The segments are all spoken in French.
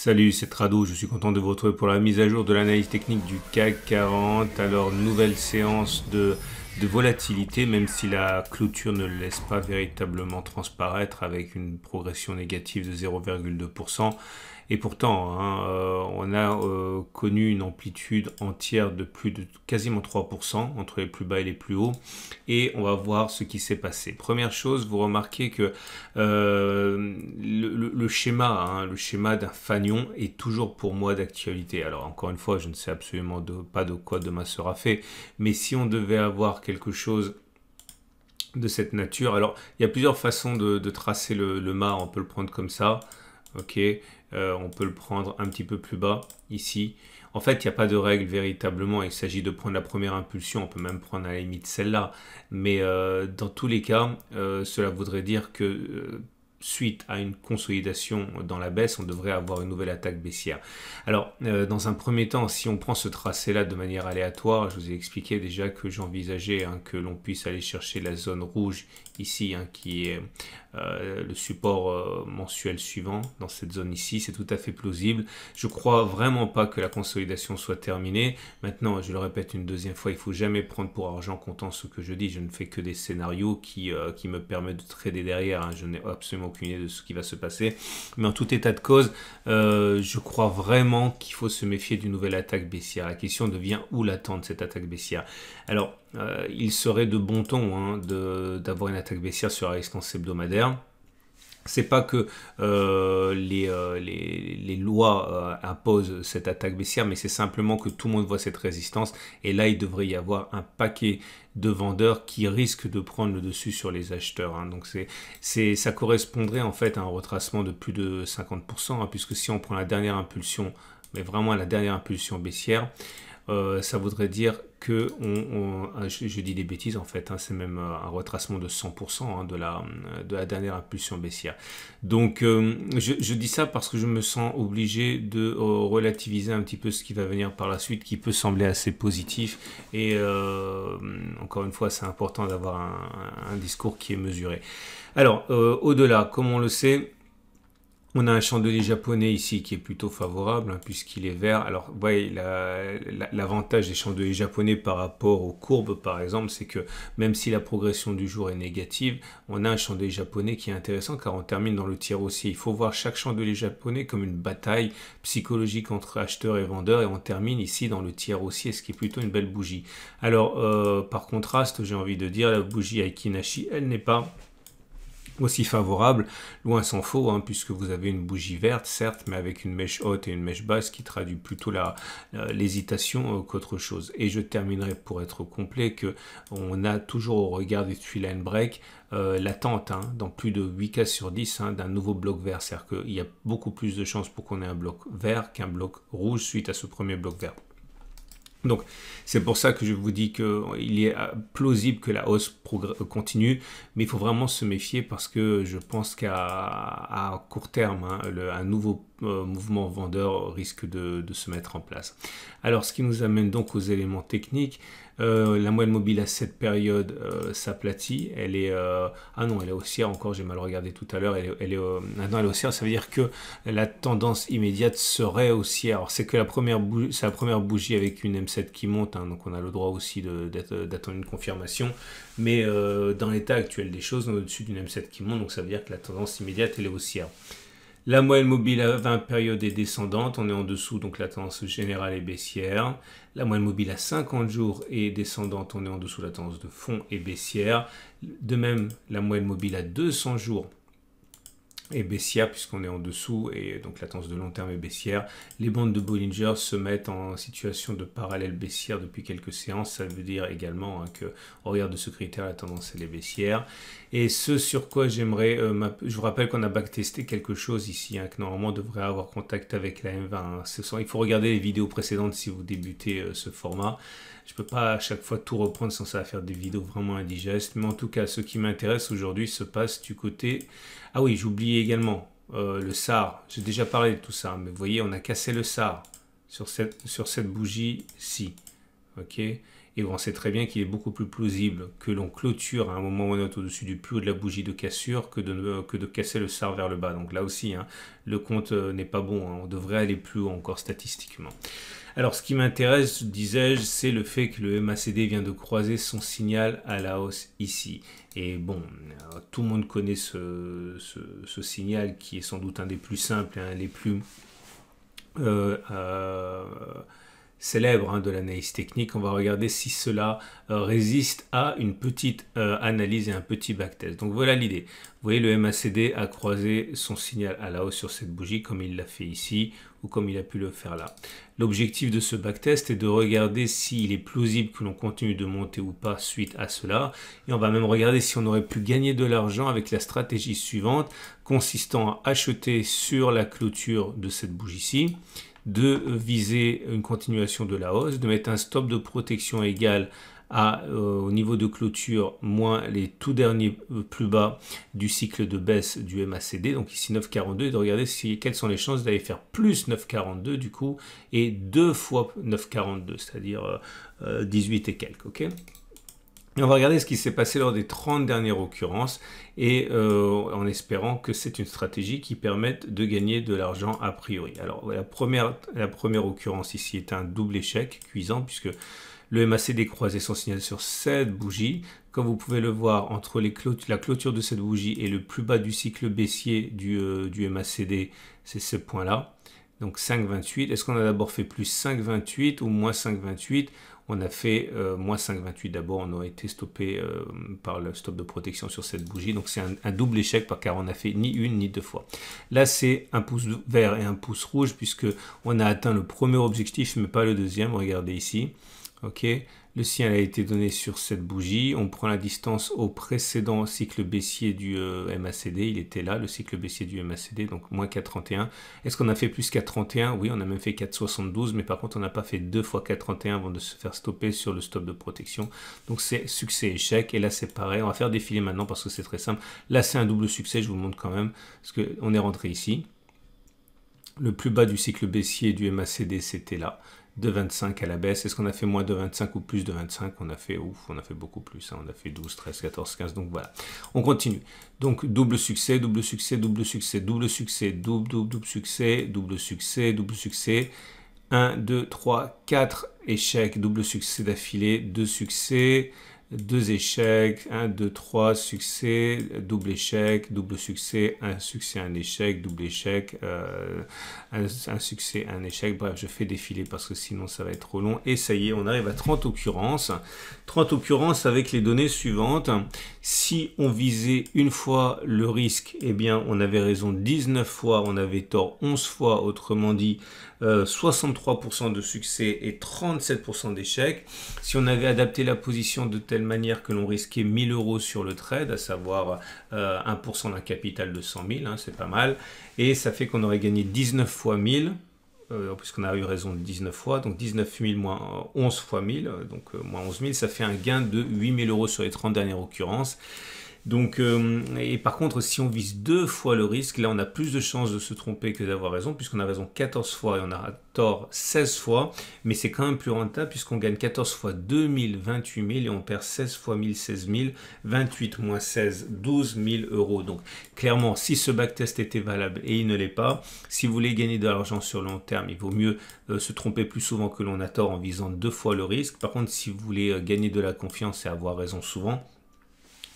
Salut, c'est Trado, je suis content de vous retrouver pour la mise à jour de l'analyse technique du CAC 40. Alors, nouvelle séance de, volatilité, même si la clôture ne laisse pas véritablement transparaître avec une progression négative de 0,2%. Et pourtant, hein, euh, on a euh, connu une amplitude entière de plus de quasiment 3% entre les plus bas et les plus hauts. Et on va voir ce qui s'est passé. Première chose, vous remarquez que euh, le schéma, hein, le schéma d'un fanion est toujours pour moi d'actualité. Alors encore une fois, je ne sais absolument de, pas de quoi demain sera fait, mais si on devait avoir quelque chose de cette nature, alors il y a plusieurs façons de, tracer le, le, mât. On peut le prendre comme ça, ok. Euh, on peut le prendre un petit peu plus bas ici. En fait, il n'y a pas de règle véritablement. Il s'agit de prendre la première impulsion. On peut même prendre à la limite celle-là. Mais euh, dans tous les cas, euh, cela voudrait dire que suite à une consolidation dans la baisse, on devrait avoir une nouvelle attaque baissière. Alors, euh, dans un premier temps, si on prend ce tracé-là de manière aléatoire, je vous ai expliqué déjà que j'envisageais hein, que l'on puisse aller chercher la zone rouge ici, hein, qui est euh, le support euh, mensuel suivant dans cette zone ici. C'est tout à fait plausible. Je crois vraiment pas que la consolidation soit terminée. Maintenant, je le répète une deuxième fois, il faut jamais prendre pour argent comptant ce que je dis. Je ne fais que des scénarios qui, qui me permettent de trader derrière. Hein. Je n'ai absolument aucune idée de ce qui va se passer. Mais en tout état de cause, euh, je crois vraiment qu'il faut se méfier d'une nouvelle attaque baissière. La question devient où l'attendre, cette attaque baissière. Alors, euh, il serait de bon ton hein, d'avoir une attaque baissière sur la résistance hebdomadaire c'est pas que euh, euh, les, lois euh, imposent cette attaque baissière, mais c'est simplement que tout le monde voit cette résistance. Et là, il devrait y avoir un paquet de vendeurs qui risquent de prendre le dessus sur les acheteurs. Hein. Donc c'est, c'est, ça correspondrait en fait à un retracement de plus de 50%, hein, puisque si on prend la dernière impulsion, mais vraiment la dernière impulsion baissière, euh, ça voudrait dire que je, dis des bêtises en fait, hein, c'est même euh, un retracement de 100% hein, de, la, de la dernière impulsion baissière. Donc euh, je, dis ça parce que je me sens obligé de relativiser un petit peu ce qui va venir par la suite, qui peut sembler assez positif. Et encore une fois, c'est important d'avoir un, discours qui est mesuré. Alors au-delà, comme on le sait, on a un chandelier japonais ici qui est plutôt favorable hein, puisqu'il est vert. Alors, voyez, l'avantage des chandeliers japonais par rapport aux courbes, par exemple, c'est que même si la progression du jour est négative, on a un chandelier japonais qui est intéressant car on termine dans le tiers aussi. Il faut voir chaque chandelier japonais comme une bataille psychologique entre acheteurs et vendeurs et on termine ici dans le tiers aussi, ce qui est plutôt une belle bougie. Alors, euh, par contraste, j'ai envie de dire, la bougie Aikinashi, elle n'est pas aussi favorable, loin s'en faut, hein, puisque vous avez une bougie verte, certes, mais avec une mèche haute et une mèche basse qui traduit plutôt l'hésitation euh, qu'autre chose. Et je terminerai pour être complet que on a toujours au regard des tuiles break euh, l'attente hein, dans plus de 8 cas sur 10 hein, d'un nouveau bloc vert. C'est-à-dire qu'il y a beaucoup plus de chances pour qu'on ait un bloc vert qu'un bloc rouge suite à ce premier bloc vert. Donc c'est pour ça que je vous dis qu'il est euh, plausible que la hausse euh, continue, mais il faut vraiment se méfier parce que je pense qu'à court terme, hein, un nouveau euh, mouvement vendeur risque de, se mettre en place. Alors ce qui nous amène donc aux éléments techniques, euh, la moelle mobile à cette période euh, s'aplatit. Elle est euh, ah non, elle est haussière encore. J'ai mal regardé tout à l'heure. Elle ah elle est haussière. Ça veut dire que la tendance immédiate serait haussière. C'est que la première bougie, avec une M7 qui monte. Hein, donc on a le droit aussi d'attendre une confirmation. Mais dans l'état actuel des choses, on est au-dessus d'une M7 qui monte. Donc ça veut dire que la tendance immédiate elle est haussière. La moyenne mobile à 20 périodes est descendante, on est en dessous, donc la tendance générale est baissière. La moyenne mobile à 50 jours est descendante, on est en dessous, la tendance de fond est baissière. De même, la moyenne mobile à 200 jours et baissière puisqu'on est en dessous et donc la tendance de long terme est baissière. Les bandes de Bollinger se mettent en situation de parallèle baissière depuis quelques séances. Ça veut dire également hein, que au oh, regard de ce critère, la tendance elle est baissière. Et ce sur quoi j'aimerais, euh, je vous rappelle qu'on a backtesté quelque chose ici, hein, que normalement on devrait avoir contact avec la M20. Hein. il faut regarder les vidéos précédentes si vous débutez euh, ce format. Je peux pas à chaque fois tout reprendre sans ça faire des vidéos vraiment indigestes. Mais en tout cas, ce qui m'intéresse aujourd'hui se passe du côté... Ah oui, j'oubliais également euh, le SAR. J'ai déjà parlé de tout ça. Mais vous voyez, on a cassé le SAR sur cette, sur cette bougie-ci. OK et on sait très bien qu'il est beaucoup plus plausible que l'on clôture à un moment ou à un autre au-dessus du plus haut de la bougie de cassure que de, que de casser le sar vers le bas. Donc là aussi, hein, le compte euh, n'est pas bon. Hein. On devrait aller plus haut encore statistiquement. Alors ce qui m'intéresse, disais-je, c'est le fait que le MACD vient de croiser son signal à la hausse ici. Et bon, euh, tout le monde connaît ce, signal qui est sans doute un des plus simples, un les plus... Euh, célèbre hein, de l'analyse technique. On va regarder si cela euh, résiste à une petite euh, analyse et un petit backtest. Donc voilà l'idée. Vous voyez, le MACD a croisé son signal à la hausse sur cette bougie comme il l'a fait ici ou comme il a pu le faire là. L'objectif de ce backtest est de regarder s'il est plausible que l'on continue de monter ou pas suite à cela. Et on va même regarder si on aurait pu gagner de l'argent avec la stratégie suivante consistant à acheter sur la clôture de cette bougie ci de viser une continuation de la hausse, de mettre un stop de protection égal à, euh, au niveau de clôture moins les tout derniers euh, plus bas du cycle de baisse du MACD, donc ici 9,42, et de regarder si, quelles sont les chances d'aller faire plus 9,42 du coup, et deux fois 9,42, c'est-à-dire 18 euh, et quelques. ok on va regarder ce qui s'est passé lors des 30 dernières occurrences et euh, en espérant que c'est une stratégie qui permette de gagner de l'argent a priori. Alors la première, occurrence ici est un double échec cuisant puisque le MACD croisait son signal sur cette bougie. Comme vous pouvez le voir, entre les la clôture de cette bougie et le plus bas du cycle baissier du, euh, du MACD, c'est ce point-là. Donc 5,28. Est-ce qu'on a d'abord fait plus 5,28 ou moins 5,28 on a fait euh, moins 5,28 d'abord, on a été stoppé euh, par le stop de protection sur cette bougie, donc c'est un, double échec car on n'a fait ni une ni deux fois. Là c'est un pouce vert et un pouce rouge puisque on a atteint le premier objectif mais pas le deuxième, regardez ici. ok le signal a été donné sur cette bougie. On prend la distance au précédent cycle baissier du euh, MACD. Il était là, le cycle baissier du MACD, donc moins 4,31. Est-ce qu'on a fait plus 4,31 Oui, on a même fait 4,72, mais par contre, on n'a pas fait 2 fois 4,31 avant de se faire stopper sur le stop de protection. Donc c'est succès-échec. Et là, c'est pareil. On va faire défiler maintenant parce que c'est très simple. Là, c'est un double succès. Je vous le montre quand même parce qu'on est rentré ici. Le plus bas du cycle baissier du MACD, c'était là de 25 à la baisse. Est-ce qu'on a fait moins de 25 ou plus de 25 On a fait, ouf, on a fait beaucoup plus. Hein. On a fait 12, 13, 14, 15. Donc voilà. On continue. Donc double succès, double succès, double succès, double succès, double, double, double succès, double succès, double succès. 1, 2, 3, 4 échecs, double succès d'affilée, 2 succès, deux échecs, 1, 2, 3, succès, double échec, double succès, un succès, un échec, double échec, euh, un, succès, un échec. Bref, je fais défiler parce que sinon ça va être trop long. Et ça y est, on arrive à 30 occurrences. 30 occurrences avec les données suivantes. Si on visait une fois le risque, eh bien on avait raison 19 fois, on avait tort 11 fois, autrement dit 63% euh, de succès et 37% d'échec. Si on avait adapté la position de tête, manière que l'on risquait 1000 euros sur le trade, à savoir 1% euh, d'un capital de 100 000, hein, c'est pas mal. Et ça fait qu'on aurait gagné 19 fois 1000, euh, puisqu'on a eu raison de 19 fois, donc 19 000 moins 11 fois 1000, donc euh, moins 11 000, ça fait un gain de 8000 000 euros sur les 30 dernières occurrences. Donc, euh, et par contre, si on vise deux fois le risque, là on a plus de chances de se tromper que d'avoir raison, puisqu'on a raison 14 fois et on a tort 16 fois, mais c'est quand même plus rentable puisqu'on gagne 14 fois 2000, 28 000 et on perd 16 fois 1000, 16 000, 28 moins 16, 12 000 euros. Donc clairement, si ce backtest était valable et il ne l'est pas, si vous voulez gagner de l'argent sur long terme, il vaut mieux euh, se tromper plus souvent que l'on a tort en visant deux fois le risque. Par contre, si vous voulez euh, gagner de la confiance et avoir raison souvent,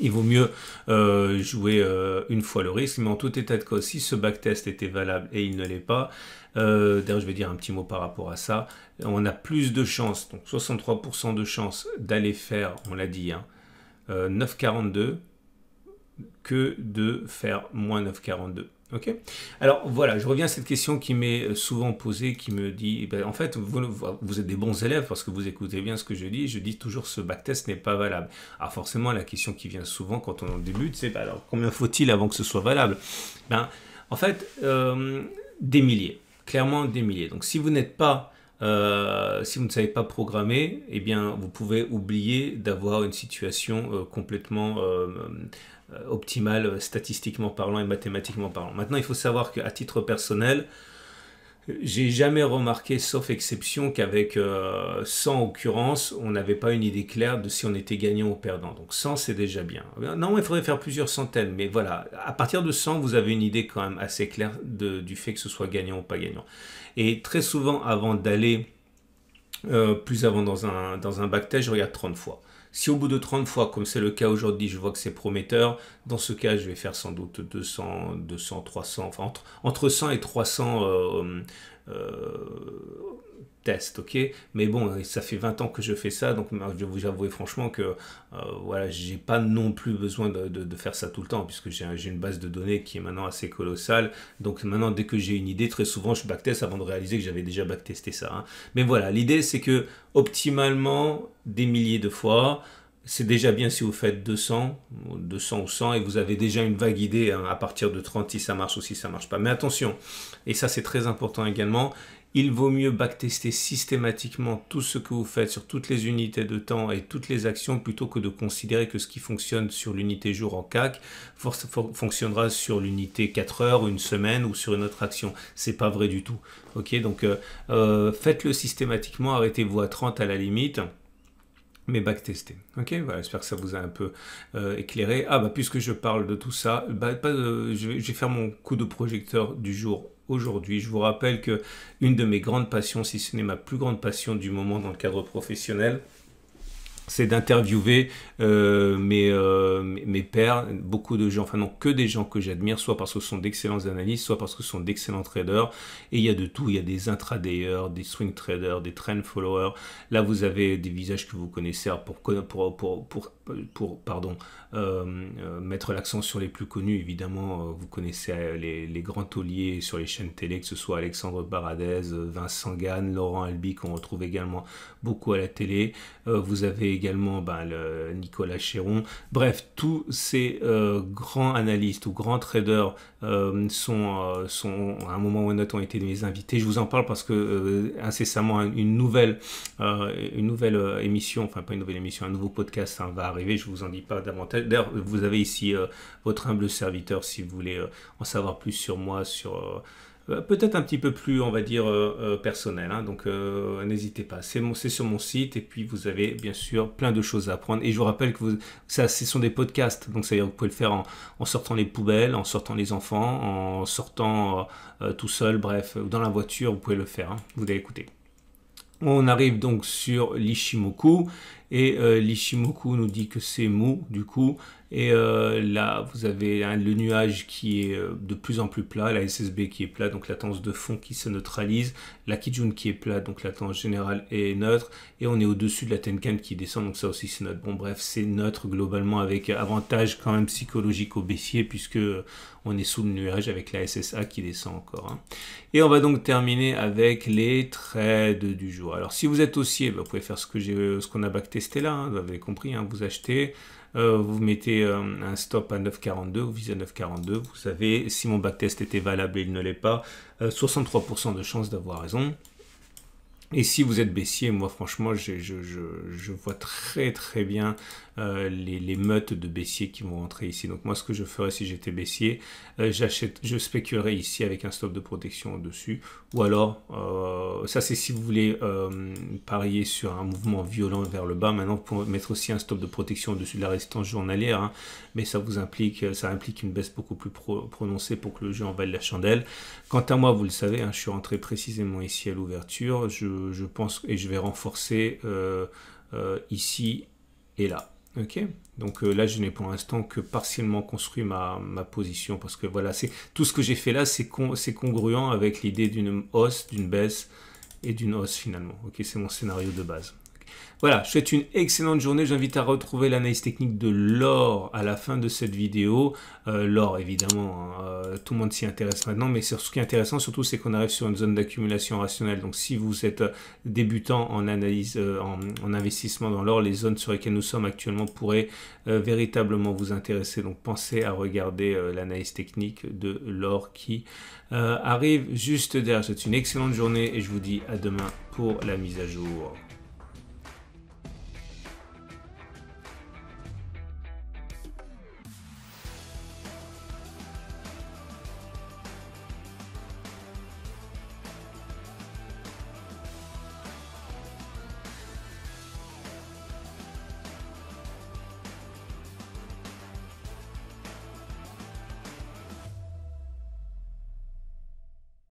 il vaut mieux euh, jouer euh, une fois le risque, mais en tout état de cause, si ce backtest était valable et il ne l'est pas, euh, d'ailleurs je vais dire un petit mot par rapport à ça, on a plus de chances, donc 63% de chances d'aller faire, on l'a dit, 9,42 hein, que de faire moins 9,42. Ok Alors voilà, je reviens à cette question qui m'est euh, souvent posée, qui me dit, eh ben, en fait, vous, êtes des bons élèves parce que vous écoutez bien ce que je dis, je dis toujours ce backtest n'est pas valable. Alors forcément, la question qui vient souvent quand on débute, c'est bah, alors combien faut-il avant que ce soit valable ben, En fait, euh, des milliers, clairement des milliers. Donc si vous n'êtes pas euh, si vous ne savez pas programmer, eh bien, vous pouvez oublier d'avoir une situation euh, complètement euh, optimale statistiquement parlant et mathématiquement parlant. Maintenant, il faut savoir qu'à titre personnel, j'ai jamais remarqué, sauf exception, qu'avec 100 euh, occurrences, on n'avait pas une idée claire de si on était gagnant ou perdant. Donc 100, c'est déjà bien. Non, il faudrait faire plusieurs centaines, mais voilà, à partir de 100, vous avez une idée quand même assez claire du fait que ce soit gagnant ou pas gagnant. Et très souvent, avant d'aller euh, plus avant dans un, dans un backtest, je regarde 30 fois. Si au bout de 30 fois, comme c'est le cas aujourd'hui, je vois que c'est prometteur, dans ce cas, je vais faire sans doute 200, 200, 300, enfin entre, 100 et 300 euh, test, ok Mais bon, ça fait 20 ans que je fais ça, donc je vais vous avouer franchement que euh, voilà, j'ai pas non plus besoin de, faire ça tout le temps, puisque j'ai une base de données qui est maintenant assez colossale. Donc maintenant, dès que j'ai une idée, très souvent je backtest avant de réaliser que j'avais déjà backtesté ça. Hein. Mais voilà, l'idée c'est que optimalement, des milliers de fois, c'est déjà bien si vous faites 200, 200 ou 100 et vous avez déjà une vague idée hein, à partir de 30 si ça marche ou si ça marche pas. Mais attention, et ça c'est très important également, il vaut mieux backtester systématiquement tout ce que vous faites sur toutes les unités de temps et toutes les actions plutôt que de considérer que ce qui fonctionne sur l'unité jour en CAC fonctionnera sur l'unité 4 heures, une semaine ou sur une autre action. C'est pas vrai du tout. Ok, donc euh, euh, faites-le systématiquement, arrêtez-vous à 30 à la limite. Mes backtestés. Ok, voilà, j'espère que ça vous a un peu euh, éclairé. Ah bah puisque je parle de tout ça, bah, euh, je, vais, faire mon coup de projecteur du jour aujourd'hui. Je vous rappelle que une de mes grandes passions, si ce n'est ma plus grande passion du moment dans le cadre professionnel, c'est d'interviewer euh, euh, mes, pairs, beaucoup de gens, enfin non que des gens que j'admire, soit parce que ce sont d'excellents analystes, soit parce que ce sont d'excellents traders, et il y a de tout, il y a des intradayers, des swing traders, des trend followers, là vous avez des visages que vous connaissez pour, pour, pour, pour pardon, euh, euh, mettre l'accent sur les plus connus, évidemment, euh, vous connaissez les, les, grands tauliers sur les chaînes télé, que ce soit Alexandre Baradez, Vincent Gann, Laurent Albi, qu'on retrouve également beaucoup à la télé. vous avez également ben, Nicolas Chéron. Bref, tous ces grands analystes ou grands traders euh, sont, euh, sont, à un moment ou à un autre ont été mes invités. Je vous en parle parce que euh, incessamment une nouvelle, une nouvelle émission, enfin pas une nouvelle émission, un nouveau podcast ça hein, va arriver. Je vous en dis pas davantage. D'ailleurs, vous avez ici votre humble serviteur si vous voulez en savoir plus sur moi, sur euh, peut-être un petit peu plus, on va dire, euh, euh, personnel. Hein. donc n'hésitez pas. C'est, sur mon site et puis vous avez bien sûr plein de choses à apprendre. Et je vous rappelle que ça, ce sont des podcasts. Donc c'est-à-dire vous pouvez le faire en, sortant les poubelles, en sortant les enfants, en sortant tout seul, bref, dans la voiture, vous pouvez le faire. Hein. vous allez écouter. On arrive donc sur l'Ishimoku et l'Ishimoku nous dit que c'est mou du coup et euh, là, vous avez hein, le nuage qui est euh, de plus en plus plat, la SSB qui est plat, donc la tendance de fond qui se neutralise, la Kijun qui est plat, donc la tendance générale est neutre, et on est au-dessus de la Tenkan qui descend, donc ça aussi c'est neutre. Bon bref, c'est neutre globalement avec avantage quand même psychologique au baissier, puisque on est sous le nuage avec la SSA qui descend encore. Hein. Et on va donc terminer avec les trades du jour. Alors si vous êtes haussier, bah, vous pouvez faire ce que euh, ce qu'on a backtesté là, hein. vous avez compris, hein. vous achetez, euh, vous mettez euh, un stop à 9,42, vous visez à 9,42, vous savez, si mon backtest était valable et il ne l'est pas, 63% de chance d'avoir raison. Et si vous êtes baissier, moi franchement, je, je vois très très bien euh, les, meutes de baissiers qui vont rentrer ici. Donc moi, ce que je ferais si j'étais baissier, euh, j'achète, je spéculerais ici avec un stop de protection au-dessus. Ou alors, euh, ça c'est si vous voulez parier sur un mouvement violent vers le bas. Maintenant, vous pouvez mettre aussi un stop de protection au-dessus de la résistance journalière. Hein. mais ça vous implique, ça implique une baisse beaucoup plus prononcée pour que le jeu en vaille la chandelle. Quant à moi, vous le savez, hein, je suis rentré précisément ici à l'ouverture. je, pense et je vais renforcer ici et là. Ok, donc euh, là je n'ai pour l'instant que partiellement construit ma, position parce que voilà, c'est tout ce que j'ai fait là, c'est con, congruent avec l'idée d'une hausse, d'une baisse et d'une hausse finalement. Ok, c'est mon scénario de base. Voilà, je souhaite une excellente journée. J'invite à retrouver l'analyse technique de l'or à la fin de cette vidéo. Euh, l'or, évidemment, hein, euh, tout le monde s'y intéresse maintenant, mais ce qui est intéressant surtout, c'est qu'on arrive sur une zone d'accumulation rationnelle. Donc si vous êtes euh, débutant en analyse, en, investissement dans l'or, les zones sur lesquelles nous sommes actuellement pourraient véritablement vous intéresser. Donc pensez à regarder l'analyse technique de l'or qui arrive juste derrière. C'est une excellente journée et je vous dis à demain pour la mise à jour.